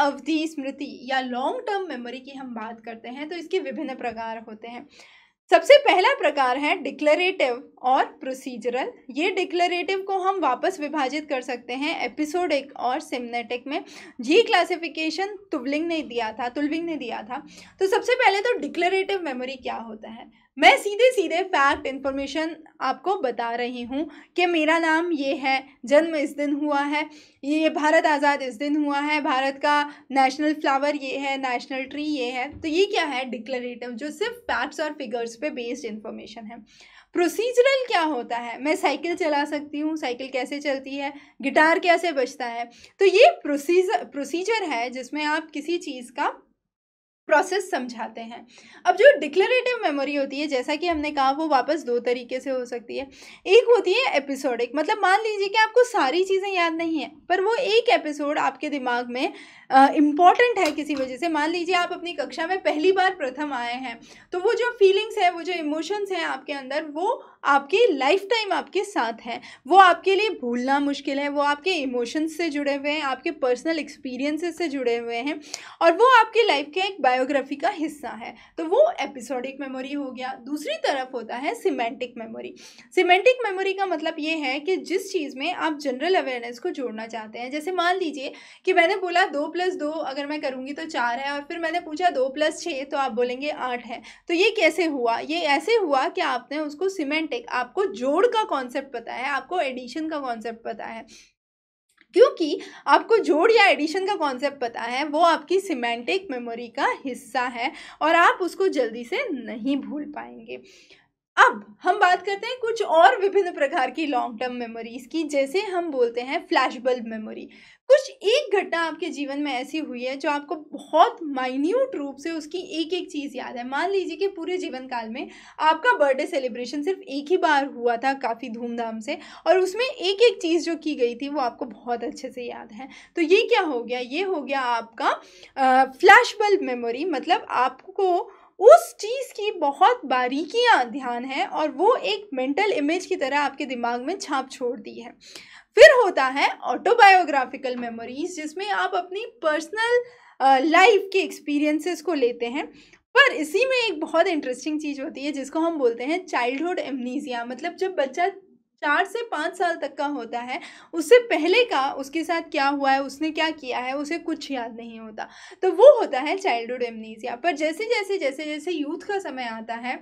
अवधि स्मृति या long term memory की हम बात करते हैं तो इसके विभिन्न प्रकार होते हैं सबसे पहला प्रकार है डिक्लेरेटिव और प्रोसीजरल ये डिक्लेरेटिव को हम वापस विभाजित कर सकते हैं एपिसोडिक और सिमनेटिक में जी क्लासिफिकेशन तुबलिंग ने दिया था तुलविंग ने दिया था तो सबसे पहले तो डिक्लेरेटिव मेमोरी क्या होता है मैं सीधे सीधे फैक्ट इन्फॉर्मेशन आपको बता रही हूँ कि मेरा नाम ये है जन्म इस दिन हुआ है ये भारत आज़ाद इस दिन हुआ है भारत का नेशनल फ्लावर ये है नेशनल ट्री ये है तो ये क्या है डिक्लेरेटिव जो सिर्फ फैक्ट्स और फिगर्स पे बेस्ड इन्फॉर्मेशन है प्रोसीजरल क्या होता है मैं साइकिल चला सकती हूँ साइकिल कैसे चलती है गिटार कैसे बजता है तो ये प्रोसीजर प्रोसीजर है जिसमें आप किसी चीज़ का प्रोसेस समझाते हैं अब जो डिक्लेरेटिव मेमोरी होती है जैसा कि हमने कहा वो वापस दो तरीके से हो सकती है एक होती है एपिसोडिक मतलब मान लीजिए कि आपको सारी चीज़ें याद नहीं है पर वो एक एपिसोड आपके दिमाग में इम्पॉर्टेंट है किसी वजह से मान लीजिए आप अपनी कक्षा में पहली बार प्रथम आए हैं तो वो जो फीलिंग्स हैं वो जो इमोशंस हैं आपके अंदर वो आपकी लाइफ टाइम आपके साथ हैं वो आपके लिए भूलना मुश्किल है वो आपके इमोशंस से जुड़े हुए हैं आपके पर्सनल एक्सपीरियंसेस से जुड़े हुए हैं और वो आपकी लाइफ के एक बायो बायोग्राफी का हिस्सा है तो वो एपिसोडिक मेमोरी हो गया दूसरी तरफ होता है सिमेंटिक मेमोरी सिमेंटिक मेमोरी का मतलब ये है कि जिस चीज़ में आप जनरल अवेयरनेस को जोड़ना चाहते हैं जैसे मान लीजिए कि मैंने बोला दो प्लस दो अगर मैं करूँगी तो चार है और फिर मैंने पूछा दो प्लस छः तो आप बोलेंगे आठ है तो ये कैसे हुआ ये ऐसे हुआ कि आपने उसको सिमेंटिक आपको जोड़ का कॉन्सेप्ट पता है आपको एडिशन का कॉन्सेप्ट पता है क्योंकि आपको जोड़ या एडिशन का कॉन्सेप्ट पता है वो आपकी सिमेंटिक मेमोरी का हिस्सा है और आप उसको जल्दी से नहीं भूल पाएंगे अब हम बात करते हैं कुछ और विभिन्न प्रकार की लॉन्ग टर्म मेमोरीज की जैसे हम बोलते हैं फ्लैश बल्ब मेमोरी कुछ एक घटना आपके जीवन में ऐसी हुई है जो आपको बहुत माइन्यूट रूप से उसकी एक एक चीज़ याद है मान लीजिए कि पूरे जीवन काल में आपका बर्थडे सेलिब्रेशन सिर्फ एक ही बार हुआ था काफ़ी धूमधाम से और उसमें एक एक चीज़ जो की गई थी वो आपको बहुत अच्छे से याद है तो ये क्या हो गया ये हो गया आपका फ्लैश बल्ब मेमोरी मतलब आपको उस चीज़ की बहुत बारीकियाँ ध्यान है और वो एक मेंटल इमेज की तरह आपके दिमाग में छाप छोड़ दी है फिर होता है ऑटोबायोग्राफिकल मेमोरीज जिसमें आप अपनी पर्सनल लाइफ के एक्सपीरियंसेस को लेते हैं पर इसी में एक बहुत इंटरेस्टिंग चीज़ होती है जिसको हम बोलते हैं चाइल्डहुड एमनीजिया मतलब जब बच्चा चार से पाँच साल तक का होता है उससे पहले का उसके साथ क्या हुआ है उसने क्या किया है उसे कुछ याद नहीं होता तो वो होता है चाइल्डहुड एमनीजिया पर जैसे जैसे जैसे जैसे यूथ का समय आता है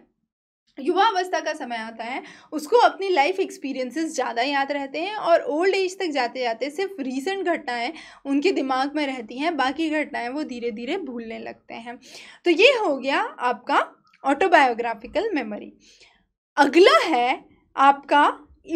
युवा अवस्था का समय आता है उसको अपनी लाइफ एक्सपीरियंसेस ज़्यादा याद रहते हैं और ओल्ड एज तक जाते जाते सिर्फ रीसेंट घटनाएं उनके दिमाग में रहती हैं बाकी घटनाएं वो धीरे धीरे भूलने लगते हैं तो ये हो गया आपका ऑटोबायोग्राफिकल मेमोरी अगला है आपका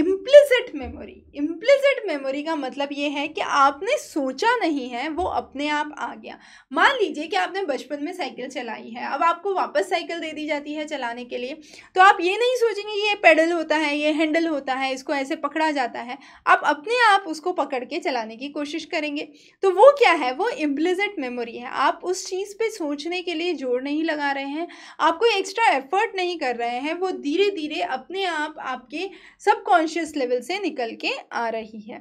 इम्प्लिसिट मेमोरी इम्प्लिसिट मेमोरी का मतलब ये है कि आपने सोचा नहीं है वो अपने आप आ गया मान लीजिए कि आपने बचपन में साइकिल चलाई है अब आपको वापस साइकिल दे दी जाती है चलाने के लिए तो आप ये नहीं सोचेंगे ये पेडल होता है ये हैंडल होता है इसको ऐसे पकड़ा जाता है आप अपने आप उसको पकड़ के चलाने की कोशिश करेंगे तो वो क्या है वो इम्प्लिसिट मेमोरी है आप उस चीज़ पर सोचने के लिए जोर नहीं लगा रहे हैं आप कोई एक्स्ट्रा एफर्ट नहीं कर रहे हैं वो धीरे धीरे अपने आप आपके सबकॉन्श कॉन्शियस लेवल से निकल के आ रही है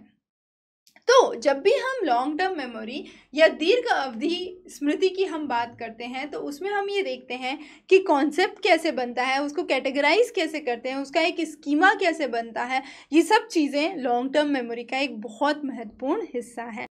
तो जब भी हम लॉन्ग टर्म मेमोरी या दीर्घ अवधि स्मृति की हम बात करते हैं तो उसमें हम ये देखते हैं कि कॉन्सेप्ट कैसे बनता है उसको कैटेगराइज कैसे करते हैं उसका एक स्कीमा कैसे बनता है ये सब चीज़ें लॉन्ग टर्म मेमोरी का एक बहुत महत्वपूर्ण हिस्सा है